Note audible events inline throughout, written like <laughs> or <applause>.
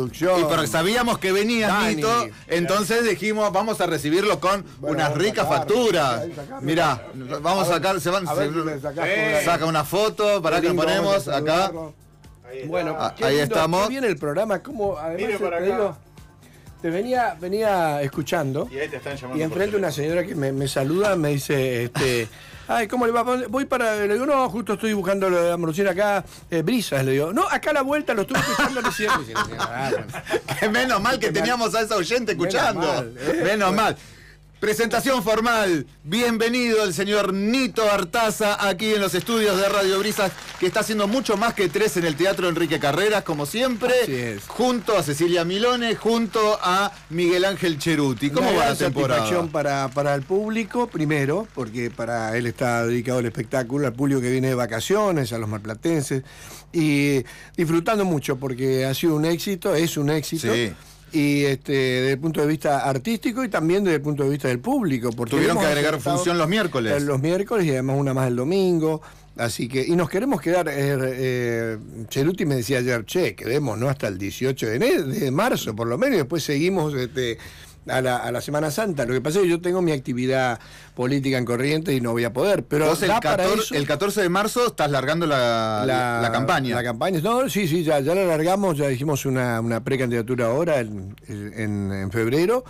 Y pero sabíamos que venía Nito, entonces dijimos vamos a recibirlo con unas ricas facturas. Mira, vamos a sacar, se van, saca una foto, para que lo ponemos acá. bueno, ah, ahí estamos. el programa, como eh, te, venía, venía escuchando. Y enfrente una señora que me, me saluda, me dice, este. <laughs> ay, ¿cómo le va? Voy para, le digo, no, justo estoy buscando la Ambrosina acá, eh, brisas, le digo, no, acá a la vuelta lo estuve escuchando recién. menos mal que teníamos a esa oyente escuchando. Eh. Menos mal. Presentación formal. Bienvenido el señor Nito Artaza aquí en los estudios de Radio Brisas, que está haciendo mucho más que tres en el Teatro Enrique Carreras, como siempre, junto a Cecilia Milone, junto a Miguel Ángel Cheruti. ¿Cómo va la temporada? Satisfacción para, para el público, primero, porque para él está dedicado el espectáculo, al público que viene de vacaciones, a los marplatenses, y disfrutando mucho porque ha sido un éxito, es un éxito y este, desde el punto de vista artístico y también desde el punto de vista del público. Porque Tuvieron que agregar función los miércoles. Los miércoles y además una más el domingo. Así que, y nos queremos quedar, eh, eh Cheruti me decía ayer, che, quedemos ¿no? hasta el 18 de, de marzo por lo menos, y después seguimos este, a la, a la, Semana Santa. Lo que pasa es que yo tengo mi actividad política en corriente y no voy a poder. Pero Entonces, el, 14, el, 14, de marzo estás largando la, campaña. La campaña. No, sí, sí, ya, ya la largamos, ya dijimos una, una precandidatura ahora en, en, en febrero.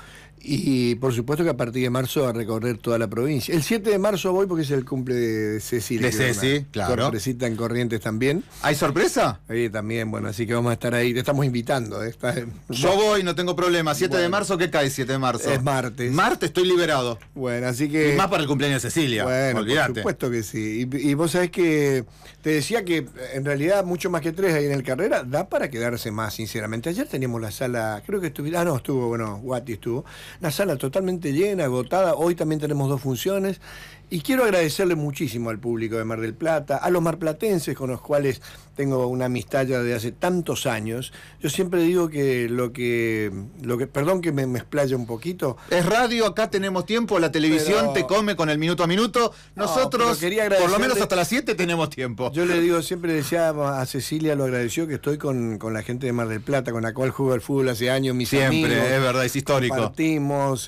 Y por supuesto que a partir de marzo a recorrer toda la provincia. El 7 de marzo voy porque es el cumple de Cecilia. De Ceci, claro. Sorpresita en Corrientes también. ¿Hay sorpresa? Sí, también, bueno, así que vamos a estar ahí. Te estamos invitando. ¿eh? Yo voy, no tengo problema. 7 de marzo, ¿qué cae 7 de marzo? Es martes. Martes estoy liberado. Bueno, así que. Y más para el cumpleaños de Cecilia. Bueno, por supuesto que sí. Y, y vos sabés que te decía que en realidad mucho más que tres ahí en el carrera da para quedarse más, sinceramente. Ayer teníamos la sala, creo que estuvo. Ah, no, estuvo, bueno, Guati estuvo. Una sala totalmente llena, agotada. Hoy también tenemos dos funciones. Y quiero agradecerle muchísimo al público de Mar del Plata, a los marplatenses con los cuales tengo una amistad ya de hace tantos años. Yo siempre digo que lo que. Lo que perdón que me, me explaya un poquito. Es radio, acá tenemos tiempo, la televisión te come con el minuto a minuto. Nosotros, por lo menos hasta las 7 tenemos tiempo. Yo le digo, siempre decía a Cecilia, lo agradeció que estoy con, la gente de Mar del Plata, con la cual juego al fútbol hace años, mi siempre, Siempre, es verdad, es histórico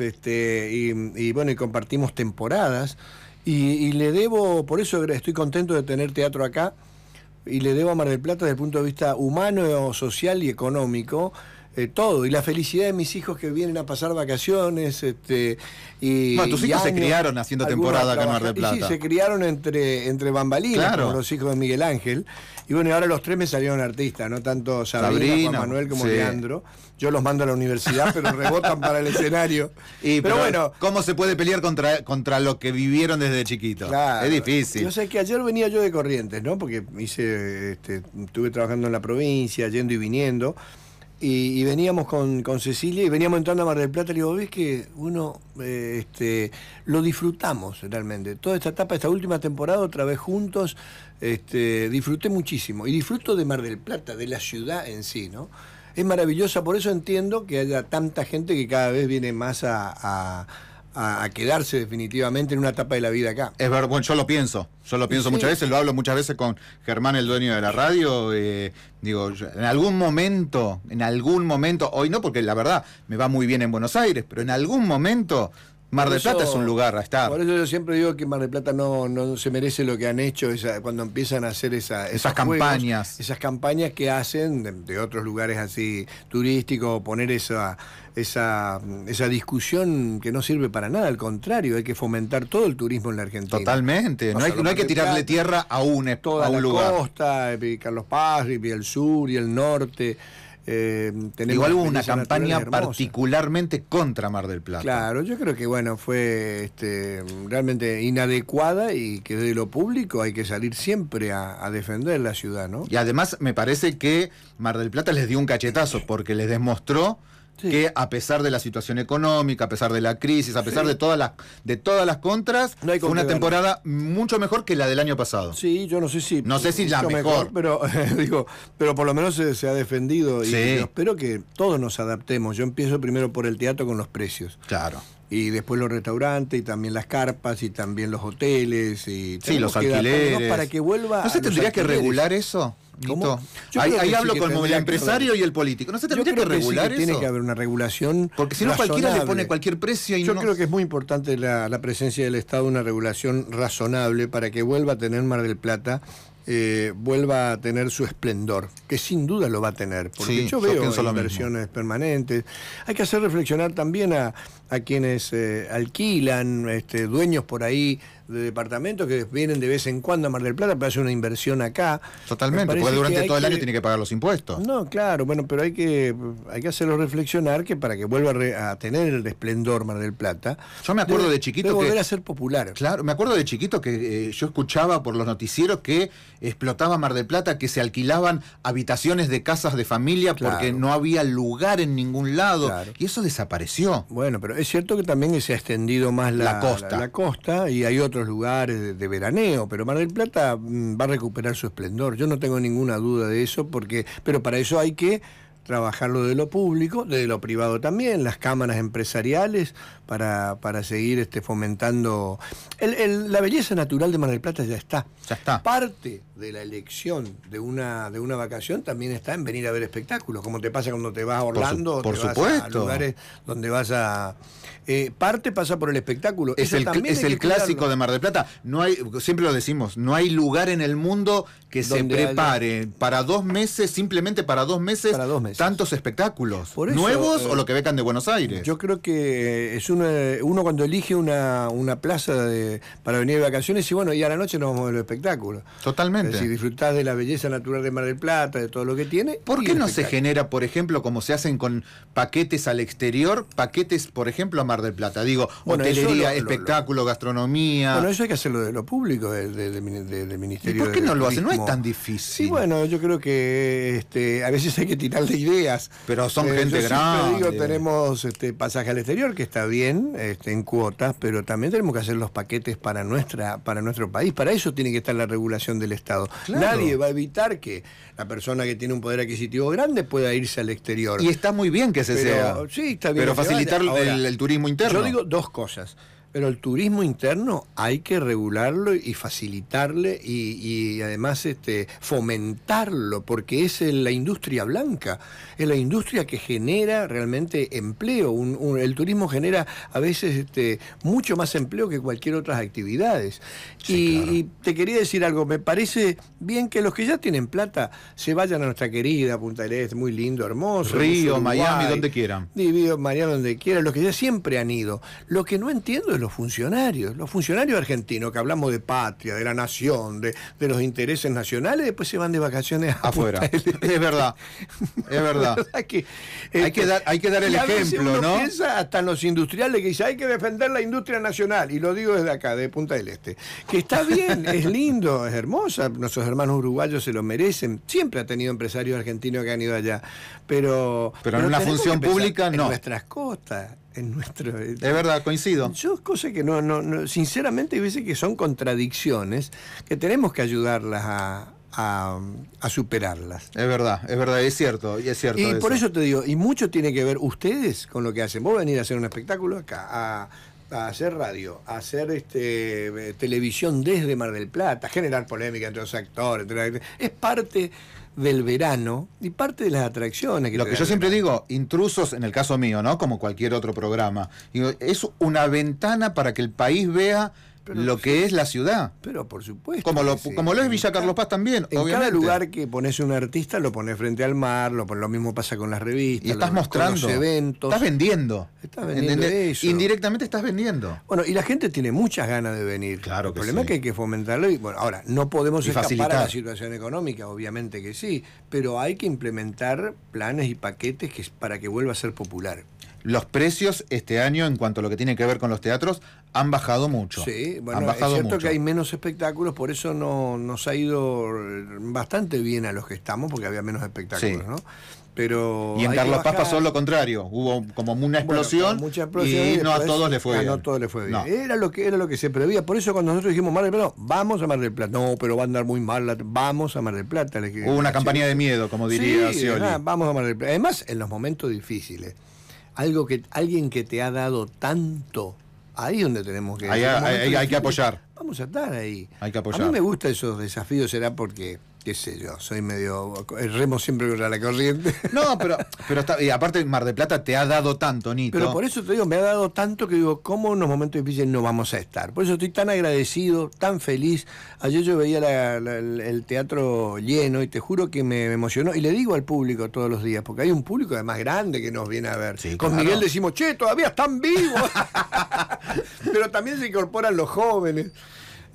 este, y, bueno, y compartimos temporadas. Y, y, le debo, por eso estoy contento de tener teatro acá, y le debo a Mar del Plata desde el punto de vista humano, social y económico, eh, todo. Y la felicidad de mis hijos que vienen a pasar vacaciones. Este, y, tus hijos se criaron haciendo temporada acá en Mar Plata. sí, se criaron entre, entre bambalinas, como los hijos de Miguel Ángel. Y bueno, ahora los tres me salieron artistas, ¿no? Tanto Sabrina, Manuel como Leandro. Yo los mando a la universidad, pero rebotan para el escenario. <laughs> Y, pero, bueno. ¿Cómo se puede pelear contra, contra lo que vivieron desde chiquito? Claro. Es difícil. Yo sé que ayer venía yo de Corrientes, ¿no? Porque hice, este, estuve trabajando en la provincia, yendo y viniendo y, veníamos con, Cecilia y veníamos entrando a Mar del Plata y digo, ves que uno eh, este, lo disfrutamos realmente. Toda esta etapa, esta última temporada, otra vez juntos, este, disfruté muchísimo. Y disfruto de Mar del Plata, de la ciudad en sí, ¿no? Es maravillosa, por eso entiendo que haya tanta gente que cada vez viene más a a, quedarse definitivamente en una etapa de la vida acá. Es verdad, bueno, yo lo pienso, yo lo pienso muchas veces, lo hablo muchas veces con Germán, el dueño de la radio, eh, digo, en algún momento, en algún momento, hoy no, porque la verdad me va muy bien en Buenos Aires, pero en algún momento Mar del Plata es un lugar a estar. Por eso yo siempre digo que Mar del Plata no, no se merece lo que han hecho cuando empiezan a hacer esas, campañas. esas campañas que hacen de, otros lugares así turísticos, poner esa, esa, esa discusión que no sirve para nada, al contrario, hay que fomentar todo el turismo en la Argentina. Totalmente, no, hay, que tirarle tierra a un, a un lugar. costa, eh, Carlos Paz, y el sur y el norte. Eh, Igual hubo una campaña particularmente contra Mar del Plata. Claro, yo creo que bueno, fue este, realmente inadecuada y que de lo público hay que salir siempre a, a, defender la ciudad, ¿no? Y además me parece que Mar del Plata les dio un cachetazo porque les demostró que a pesar de la situación económica, a pesar de la crisis, a pesar de todas las de todas las contras, fue una temporada mucho mejor que la del año pasado. Sí, yo no sé si no sé si la mejor, pero <laughs> digo, pero por lo menos se, ha defendido y espero que todos nos adaptemos. Yo empiezo primero por el teatro con los precios. Claro. Y después los restaurantes y también las carpas y también los hoteles y sí, los alquileres. Para que vuelva. ¿No se tendría que regular eso? Ahí, hablo con el empresario y el político. ¿No se tendría que regular eso? Tiene que haber una regulación. Porque si no, cualquiera le pone cualquier precio. Y Yo creo que es muy importante la, presencia del Estado, una regulación razonable para que vuelva a tener Mar del Plata. Eh, vuelva a tener su esplendor, que sin duda lo va a tener, porque yo veo inversiones permanentes. Hay que hacer reflexionar también a, a quienes eh, alquilan, este, dueños por ahí de departamentos que vienen de vez en cuando a Mar del Plata para hacer una inversión acá. Totalmente, porque durante todo el año tiene que pagar los impuestos. No, claro, bueno, pero hay que, hay que hacerlo reflexionar que para que vuelva a, tener el esplendor Mar del Plata. Yo me acuerdo de, chiquito volver volver a ser popular. Claro, me acuerdo de chiquito que eh, yo escuchaba por los noticieros que explotaba Mar del Plata, que se alquilaban habitaciones de casas de familia porque no había lugar en ningún lado. Y eso desapareció. Bueno, pero es cierto que también se ha extendido más la, costa. La, costa y hay otros lugares de, veraneo, pero Mar del Plata mm, va a recuperar su esplendor. Yo no tengo ninguna duda de eso, porque, pero para eso hay que Trabajarlo de lo público, de lo privado también, las cámaras empresariales para, para seguir este, fomentando. la belleza natural de Mar del Plata ya está. Ya está. Parte de la elección de una, de una vacación también está en venir a ver espectáculos, como te pasa cuando te vas a Orlando, por, supuesto. a lugares donde vas a. Eh, parte pasa por el espectáculo. Es el, es el clásico de Mar del Plata. No hay, siempre lo decimos, no hay lugar en el mundo que se prepare para dos meses, simplemente para dos meses. Para dos meses Tantos espectáculos, nuevos eh, o lo que becan de Buenos Aires. Yo creo que eh, es uno cuando elige una, una plaza para venir de vacaciones y bueno, y a la noche nos vamos a ver los espectáculos. Totalmente. si disfrutás de la belleza natural de Mar del Plata, de todo lo que tiene. ¿Por qué no se genera, por ejemplo, como se hacen con paquetes al exterior, paquetes, por ejemplo, a Mar del Plata? Digo, hotelería, espectáculo, gastronomía. Bueno, eso hay que hacerlo de lo público, del Ministerio. ¿Y por qué no lo hacen? No es tan difícil. Sí, bueno, yo creo que este, a veces hay que tirarle ideas. Pero son eh, gente grande. tenemos este, pasaje al exterior, que está bien, este, en cuotas, pero también tenemos que hacer los paquetes para, nuestra, para nuestro país. Para eso tiene que estar la regulación del Estado. Nadie va a evitar que la persona que tiene un poder adquisitivo grande pueda irse al exterior. Y está muy bien que se sea. Sí, está bien. Pero facilitar el, turismo interno. Yo digo dos cosas. Pero el turismo interno hay que regularlo y facilitarle y, además este, fomentarlo, porque es la industria blanca, es la industria que genera realmente empleo. el turismo genera a veces este, mucho más empleo que cualquier otras actividades. y, te quería decir algo, me parece bien que los que ya tienen plata se vayan a nuestra querida Punta del Este, muy lindo, hermoso. Río, Miami, donde quieran. Río, Miami, donde quieran, los que ya siempre han ido. Lo que no entiendo es los funcionarios. Los funcionarios argentinos, que hablamos de patria, de la nación, de, los intereses nacionales, después se van de vacaciones afuera. es verdad, es verdad. <laughs> Este, hay, que dar, el ejemplo, ¿no? hasta los industriales que dice hay que defender la industria nacional, y lo digo desde acá, de Punta del Este, que está bien, <laughs> es lindo, es hermosa, nuestros hermanos uruguayos se lo merecen, siempre ha tenido empresarios argentinos que han ido allá, pero... Pero, en una función pública no. En nuestras costas nuestro... Es verdad, coincido. Yo, cosas que no, sinceramente, veces que son contradicciones que tenemos que ayudarlas a, superarlas. Es verdad, es verdad, es cierto, y es cierto. Y por eso te digo, y mucho tiene que ver ustedes con lo que hacen. Vos venir a hacer un espectáculo acá, a, hacer radio, a hacer este, eh, televisión desde Mar del Plata, generar polémica entre los actores, es parte del verano y parte de las atracciones. Que Lo que yo siempre digo, intrusos en el caso mío, ¿no? Como cualquier otro programa. es una ventana para que el país vea lo que es la ciudad. Pero por supuesto. Como lo, es Villa Carlos Paz también. En cada lugar que pones un artista lo pones frente al mar, lo, lo mismo pasa con las revistas. estás mostrando. Con los eventos. Estás vendiendo. Estás vendiendo Indirectamente estás vendiendo. Bueno, y la gente tiene muchas ganas de venir. Claro El problema es que hay que fomentarlo. Y, bueno, ahora, no podemos escapar a la situación económica, obviamente que sí, pero hay que implementar planes y paquetes que, para que vuelva a ser popular los precios este año en cuanto a lo que tiene que ver con los teatros han bajado mucho. Sí, bueno, es cierto que hay menos espectáculos, por eso no, nos ha ido bastante bien a los que estamos, porque había menos espectáculos, ¿no? Pero y en Carlos Paz pasó lo contrario, hubo como una explosión, y, no a todos les fue bien. No a todos fue bien. Era lo que era lo que se prevía, por eso cuando nosotros dijimos Mar del Plata, vamos a Mar del Plata, no, pero va a andar muy mal, vamos a Mar del Plata. Hubo una campaña de miedo, como diría sí, vamos a Mar del Plata. Además, en los momentos difíciles algo que, alguien que te ha dado tanto, ahí donde tenemos que... hay, que apoyar. Vamos a estar ahí. Hay que apoyar. A mí me gustan esos desafíos, será porque qué sé yo, soy medio. Eh, remo siempre contra la corriente. No, pero, pero y aparte Mar de Plata te ha dado tanto, Nito. Pero por eso te digo, me ha dado tanto que digo, ¿cómo en los momentos difíciles no vamos a estar? Por eso estoy tan agradecido, tan feliz. Ayer yo veía el, teatro lleno y te juro que me, emocionó. Y le digo al público todos los días, porque hay un público además grande que nos viene a ver. Con Miguel decimos, che, todavía están vivos. <laughs> pero también se incorporan los jóvenes.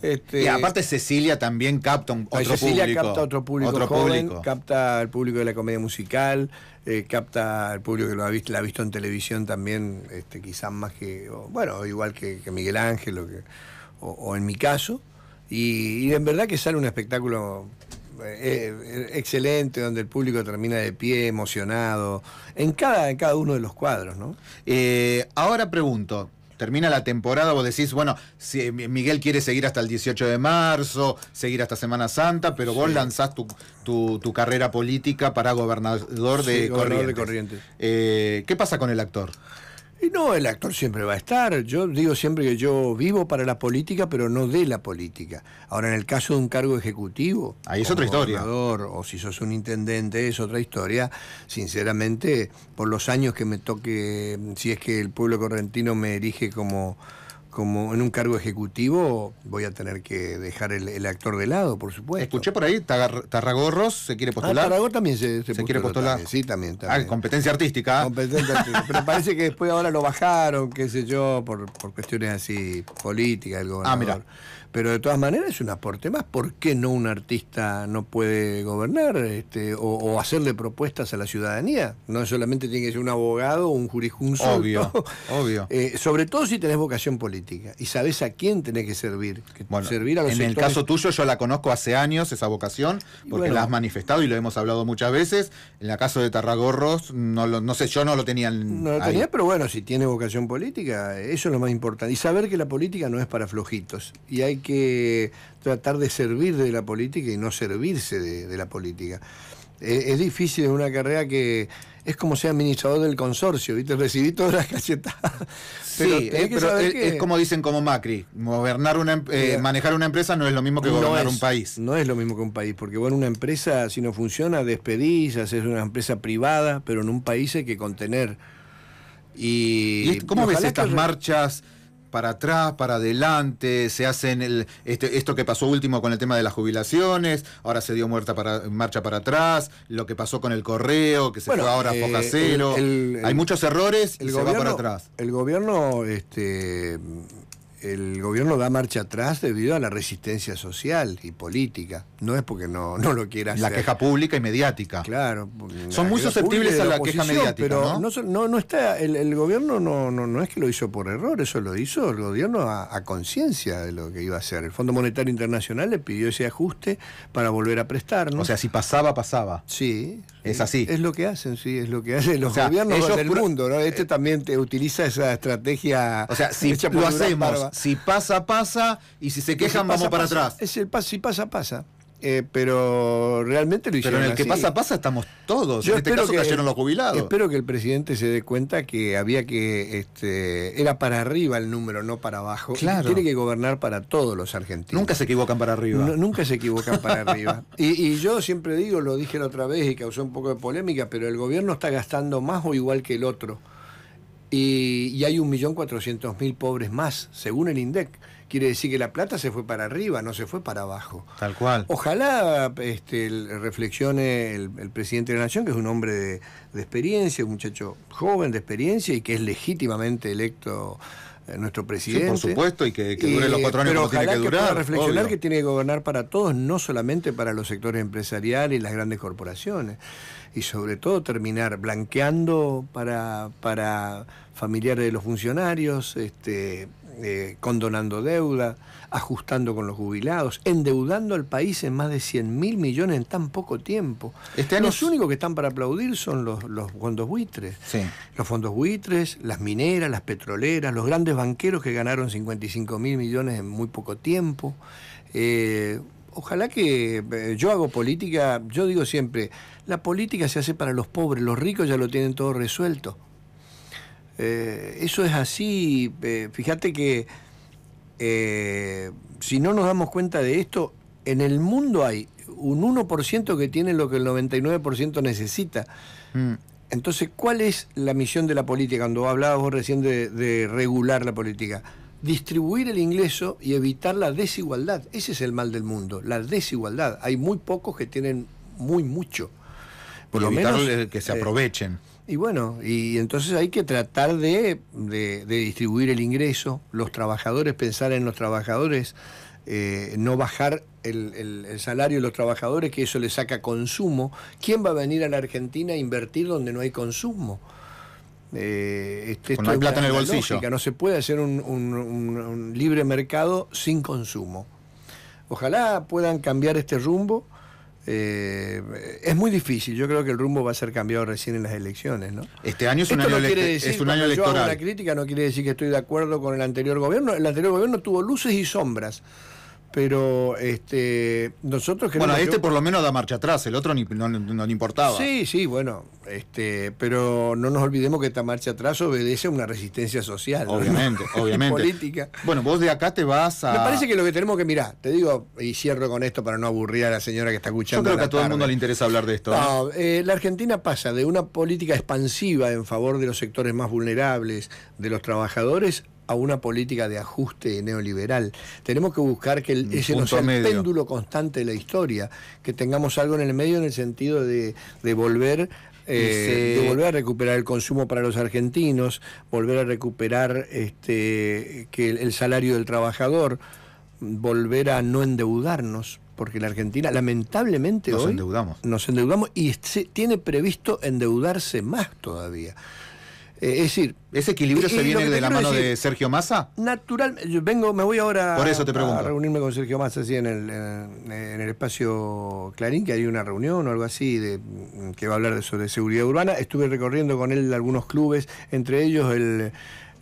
Este, y aparte Cecilia también capta un, otro Cecilia público. capta otro público joven, capta al público de la comedia musical, eh, capta al público que lo ha visto, la ha visto en televisión también, este, quizás más que, bueno, igual que, Miguel Ángel o, en mi caso. Y, en verdad que sale un espectáculo eh, eh, excelente donde el público termina de pie, emocionado, en cada, cada uno de los cuadros, ¿no? ahora pregunto, termina la temporada, vos decís, bueno, si eh, Miguel quiere seguir hasta el 18 de marzo, seguir hasta Semana Santa, pero vos lanzás tu, carrera política para gobernador de Corrientes. Eh, ¿Qué pasa con el actor? Y no, el actor siempre va a estar. Yo digo siempre que yo vivo para la política, pero no de la política. Ahora, en el caso de un cargo ejecutivo, ahí es otra historia. O si sos un intendente, es otra historia. Sinceramente, por los años que me toque, si es que el pueblo correntino me erige como como en un cargo ejecutivo voy a tener que dejar el, actor de lado, por supuesto. Escuché por ahí, Tarragorros se quiere ah, postular. Ah, también se, quiere postular. sí, también. Ah, competencia <laughs> artística. Pero parece que después ahora lo bajaron, qué sé yo, por, cuestiones así políticas, algo gobernador. Ah, mira pero de todas maneras es un aporte más. ¿Por qué no un artista no puede gobernar este, o, hacerle propuestas a la ciudadanía? No solamente tiene que ser un abogado o un jurisconsulto. Obvio, obvio. Eh, sobre todo si tenés vocación política y sabés a quién tenés que servir. servir en el caso tuyo yo la conozco hace años, esa vocación, porque la has manifestado y lo hemos hablado muchas veces. En el caso de Tarragorros, no, no sé, yo no lo tenía. No lo tenía, pero bueno, si tiene vocación política, eso es lo más importante. Y saber que la política no es para flojitos. Y hay que tratar de servir de la política y no servirse de, la política. Eh, es, difícil, es una carrera que es como ser administrador del consorcio, ¿viste? <laughs> Recibí todas las cachetadas. sí, pero eh, es, como dicen como Macri, gobernar una, em, eh, manejar una empresa no es lo mismo que gobernar un país. No es lo mismo que un país, porque bueno, una empresa si no funciona, despedís, haces una empresa privada, pero en un país hay que contener. ¿Y, cómo ves estas marchas? para atrás, para adelante, se hacen el, este, esto que pasó último con el tema de las jubilaciones, ahora se dio muerta para, marcha para atrás, lo que pasó con el correo, que se fue ahora a eh, cero. Hay muchos errores el se va para atrás. El gobierno este, el gobierno da marcha atrás debido a la resistencia social y política. No es porque no, no lo quiera hacer. La queja pública y mediática. Claro. Son muy susceptibles a la, queja mediática. Pero ¿no? no, no, está, el, gobierno no, no, no, es que lo hizo por error, eso lo hizo el gobierno a, conciencia de lo que iba a hacer. El Fondo Monetario Internacional le pidió ese ajuste para volver a prestar. O sea, si pasaba, pasaba. Sí, es así. Es lo que hacen, sí, es lo que hacen los gobiernos del mundo, Este eh, también te utiliza esa estrategia. O sea, si lo hacemos, si pasa, pasa, y si se quejan, vamos para atrás. Es el si pasa, pasa. Eh, pero realmente lo hicieron. Pero en el que pasa, pasa estamos todos. Yo en este caso que, cayeron los jubilados. Espero que el presidente se dé cuenta que había que. Este, era para arriba el número, no para abajo. Claro. Tiene que gobernar para todos los argentinos. Nunca se equivocan para arriba. nunca se equivocan para <laughs> arriba. Y, yo siempre digo, lo dije la otra vez y causó un poco de polémica, pero el gobierno está gastando más o igual que el otro. Y, hay un millón hay mil pobres más, según el INDEC quiere decir que la plata se fue para arriba, no se fue para abajo. Tal cual. Ojalá este, reflexione el, presidente de la Nación, que es un hombre de, experiencia, un muchacho joven de experiencia y que es legítimamente electo eh, nuestro presidente. Sí, por supuesto, y que, dure los cuatro años tiene que, durar. Pueda reflexionar que tiene que gobernar para todos, no solamente para los sectores empresariales y las grandes corporaciones. Y sobre todo terminar blanqueando para, familiares de los funcionarios, este, eh, condonando deuda, ajustando con los jubilados, endeudando al país en más de 100 mil millones en tan poco tiempo. Este los únicos que están para aplaudir son los, fondos buitres. Los fondos buitres, las mineras, las petroleras, los grandes banqueros que ganaron 55 mil millones en muy poco tiempo. Eh, ojalá que eh, yo hago política, yo digo siempre, la política se hace para los pobres, los ricos ya lo tienen todo resuelto. Eh, eso es así. Eh, fíjate que eh, si no nos damos cuenta de esto, en el mundo hay un 1% que tiene lo que el 99% necesita. Mm. Entonces, ¿cuál es la misión de la política? Cuando hablabas vos recién de, regular la política. Distribuir el ingreso y evitar la desigualdad. Ese es el mal del mundo, la desigualdad. Hay muy pocos que tienen muy mucho. Por lo menos que se aprovechen. Y bueno, y entonces hay que tratar de, distribuir el ingreso, los trabajadores, pensar en los trabajadores, eh, no bajar el, salario de los trabajadores, que eso le saca consumo. ¿Quién va a venir a la Argentina a invertir donde no hay consumo? Eh, este, es plata en el bolsillo. No se puede hacer un libre mercado sin consumo. Ojalá puedan cambiar este rumbo. Eh, es muy difícil. Yo creo que el rumbo va a ser cambiado recién en las elecciones. ¿no? Este año es un año, es un año electoral. Yo crítica no quiere decir que estoy de acuerdo con el anterior gobierno. El anterior gobierno tuvo luces y sombras pero este nosotros queremos bueno este por lo menos da marcha atrás el otro no, le importaba sí sí bueno este pero no nos olvidemos que esta marcha atrás obedece a una resistencia social obviamente <laughs> obviamente política bueno vos de acá te vas a me parece que lo que tenemos que mirar te digo y cierro con esto para no aburrir a la señora que está escuchando yo creo que a todo el mundo le interesa hablar de esto ¿eh? Eh, la Argentina pasa de una política expansiva en favor de los sectores más vulnerables de los trabajadores a una política de ajuste neoliberal. Tenemos que buscar que ese no sea el péndulo constante de la historia, que tengamos algo en el medio en el sentido de, volver eh, volver a recuperar el consumo para los argentinos, volver a recuperar este, que el, salario del trabajador, volver a no endeudarnos, porque la Argentina lamentablemente hoy nos endeudamos y se tiene previsto endeudarse más todavía. Eh, es decir, ese equilibrio se viene de la mano de Sergio Massa. Natural, yo vengo, me voy ahora a reunirme con Sergio Massa así en el, en el espacio Clarín, que hay una reunión o algo así de, que va a hablar de, sobre seguridad urbana. Estuve recorriendo con él algunos clubes, entre ellos el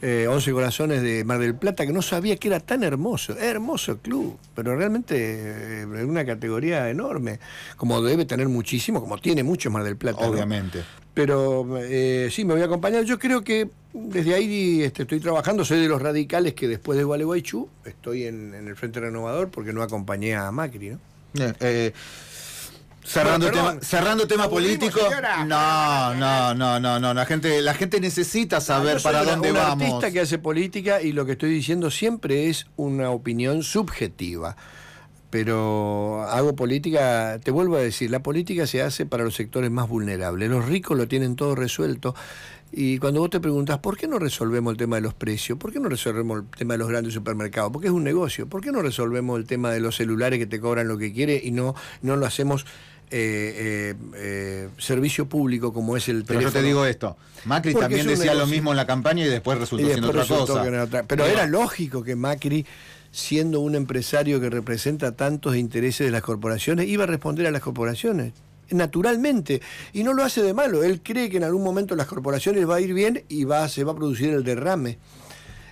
11 eh, Once Corazones de Mar del Plata, que no sabía que era tan hermoso. hermoso el club, pero realmente eh, En una categoría enorme, como debe tener muchísimo, como tiene mucho Mar del Plata. Obviamente. Pero eh, sí, me voy a acompañar. Yo creo que desde ahí este, estoy trabajando, soy de los radicales que después de Gualeguaychú estoy en, el Frente Renovador porque no acompañé a Macri, ¿no? Cerrando tema, cerrando tema político. No, no, no, no, no. La gente, la gente necesita saber para dónde Yo vamos. artista que hace política y lo que estoy diciendo siempre es una opinión subjetiva. Pero hago política, te vuelvo a decir, la política se hace para los sectores más vulnerables. Los ricos lo tienen todo resuelto. Y cuando vos te preguntas ¿por qué no resolvemos el tema de los precios? ¿Por qué no resolvemos el tema de los grandes supermercados? Porque es un negocio. ¿Por qué no resolvemos el tema de los celulares que te cobran lo que quieres y no, no lo hacemos? Eh, eh, eh, servicio público como es el Pero yo te digo esto, Macri también decía lo mismo en la campaña y después resultó siendo otra cosa. Pero era lógico que Macri siendo un empresario que representa tantos intereses de las corporaciones, iba a responder a las corporaciones naturalmente. Y no lo hace de malo. Él cree que en algún momento las corporaciones va a ir bien y va, se va a producir el derrame.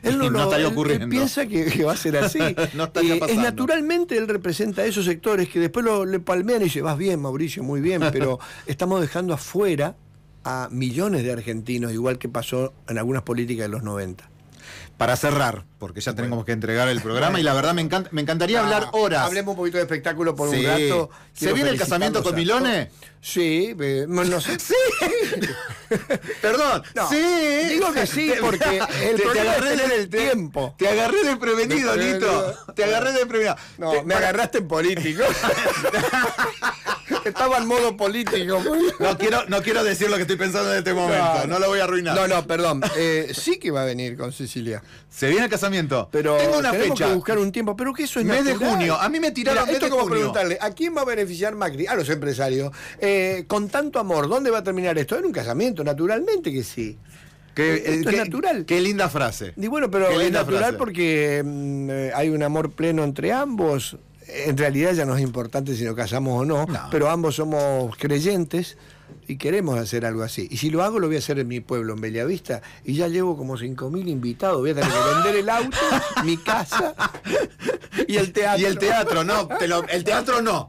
Él <laughs> no, lo, piensa que, va a ser así. <laughs> Eh, es naturalmente él representa a esos sectores que después lo, le palmean y dice, vas bien, Mauricio, muy bien, <laughs> pero estamos dejando afuera a millones de argentinos, igual que pasó en algunas políticas de los 90 para cerrar, porque ya tenemos que entregar el <laughs> programa y la verdad me, encanta, me encantaría ah, hablar horas. Hablemos un poquito de espectáculo por un rato. ¿Se viene el casamiento con Milone? Sí, eh, <laughs> <laughs> Perdón. sí. Digo que sí porque te, agarré en el tiempo. Te agarré de prevenido, Nito. Te agarré de prevenido. No, me agarraste en político. Estaba en modo político. No quiero, no quiero decir lo que estoy pensando en este momento. No, lo voy a arruinar. No, no, perdón. Eh, sí que va a venir con Cecilia. Se viene el casamiento. Pero Tengo una fecha. que buscar un tiempo. Pero que eso es Mes de junio. A mí me tiraron esto como preguntarle, ¿a quién va a beneficiar Macri? A los empresarios. Eh, con tanto amor, ¿dónde va a terminar esto? En un casamiento, naturalmente que sí. Que, eh, es natural. Qué linda frase. Y bueno, pero es natural porque mm, hay un amor pleno entre ambos en realidad ya no es importante si nos casamos o no, pero ambos somos creyentes y queremos hacer algo así. Y si lo hago, lo voy a hacer en mi pueblo, en Bellavista, y ya llevo como 5.000 invitados. Voy a tener que vender el auto, mi casa <laughs> y el teatro. Y el teatro, no, el teatro no.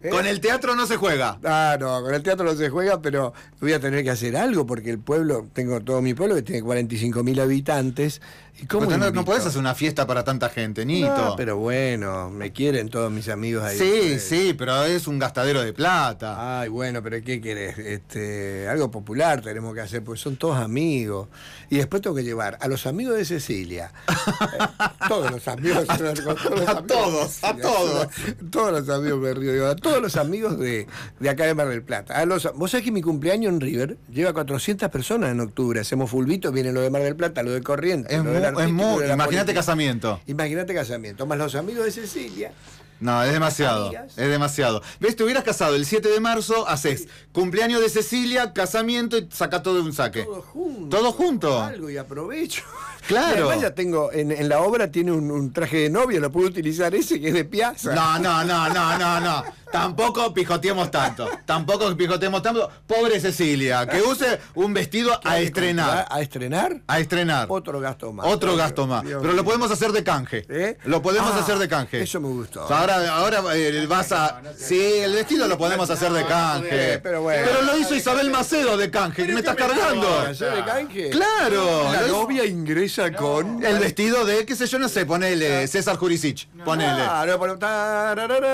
¿Eh? Con el teatro no se juega. Ah, no, con el teatro no se juega, pero voy a tener que hacer algo porque el pueblo, tengo todo mi pueblo que tiene 45.000 habitantes, cómo no, no, puedes hacer una fiesta para tanta gente, Nito. No, pero bueno, me quieren todos mis amigos ahí. Sí, sí, pero es un gastadero de plata. Ay, bueno, pero ¿qué querés? Este, algo popular tenemos que hacer, pues son todos amigos. Y después tengo que llevar a los amigos de Cecilia. <laughs> Eh, todos los amigos. A, <laughs> todos, a todos. todos. los amigos de Río a todos los amigos de, acá de Mar del Plata. Vos sabés que mi cumpleaños en River lleva 400 personas en octubre. Hacemos fulvito viene lo de Mar del Plata, lo de Corrientes. Es imagínate casamiento. Imagínate casamiento, más los amigos de Cecilia, no, es demasiado. Es demasiado. ¿Ves? Te hubieras casado el 7 de marzo, haces cumpleaños de Cecilia, casamiento y saca todo de un saque. Todo junto. Todo junto. Algo y aprovecho. <laughs> Claro. tengo, en, la obra tiene un, traje de novia, lo puedo utilizar ese que es de piazza. No, no, no, no, no, no. Tampoco pijoteemos tanto. Tampoco pijoteemos tanto. Pobre Cecilia, que use un vestido a estrenar. ¿A estrenar? A estrenar. Otro gasto más. Otro gasto más. Pero lo podemos hacer de canje. ¿Eh? Lo podemos ah, hacer de canje. Eso me gustó. ¿Sabes? Ahora, eh, vas a. Sí, el vestido lo podemos hacer de canje. Pero lo hizo Isabel Macedo de canje. ¿Me estás cargando? de canje? Claro. La novia ingresa con. El vestido de, qué sé yo, no sé, ponele César Jurisic. Ponele.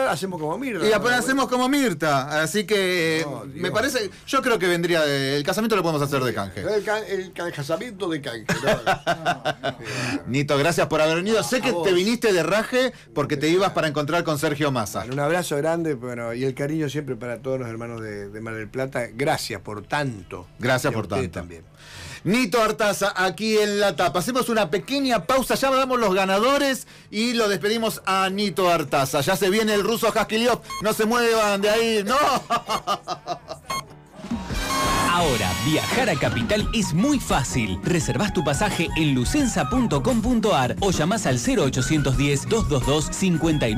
hacemos como Mirta. Y hacemos como Mirta. Así que me parece. Yo creo que vendría. el casamiento lo podemos hacer de canje. El, casamiento de canje. <laughs> Nito, gracias por haber venido. sé que te viniste de raje porque te ibas para encontrar con Sergio Massa. un abrazo grande y el cariño siempre para todos los hermanos de, Mar del Plata. Gracias por tanto. Gracias por tanto. también. Nito Artaza aquí en la tapa. Hacemos una pequeña pausa, ya damos los ganadores y lo despedimos a Nito Artaza. Ya se viene el ruso Haskiliov. No se muevan de ahí. ¡No! Ahora, viajar a Capital es muy fácil. Reservas tu pasaje en lucenza.com.ar o llamás al 0810 222 59